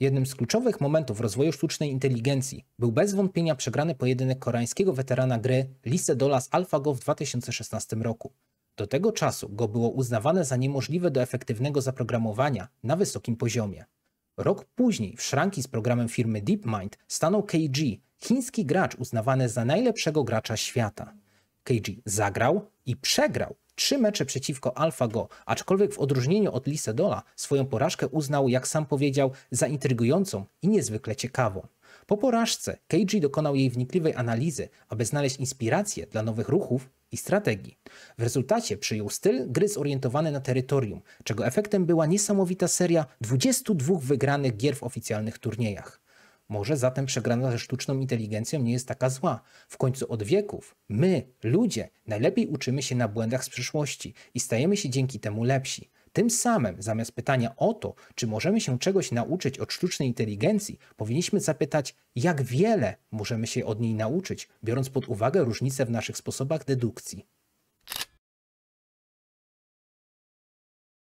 Jednym z kluczowych momentów rozwoju sztucznej inteligencji był bez wątpienia przegrany pojedynek koreańskiego weterana gry Lee Sedola z AlphaGo w 2016 roku. Do tego czasu go było uznawane za niemożliwe do efektywnego zaprogramowania na wysokim poziomie. Rok później w szranki z programem firmy DeepMind stanął KG, chiński gracz uznawany za najlepszego gracza świata. KG zagrał i przegrał trzy mecze przeciwko AlphaGo, aczkolwiek w odróżnieniu od Lisedola swoją porażkę uznał, jak sam powiedział, za intrygującą i niezwykle ciekawą. Po porażce Keiji dokonał jej wnikliwej analizy, aby znaleźć inspirację dla nowych ruchów i strategii. W rezultacie przyjął styl gry zorientowany na terytorium, czego efektem była niesamowita seria 22 wygranych gier w oficjalnych turniejach. Może zatem przegrana ze sztuczną inteligencją nie jest taka zła. W końcu od wieków my, ludzie, najlepiej uczymy się na błędach z przyszłości i stajemy się dzięki temu lepsi. Tym samym, zamiast pytania o to, czy możemy się czegoś nauczyć od sztucznej inteligencji, powinniśmy zapytać, jak wiele możemy się od niej nauczyć, biorąc pod uwagę różnice w naszych sposobach dedukcji.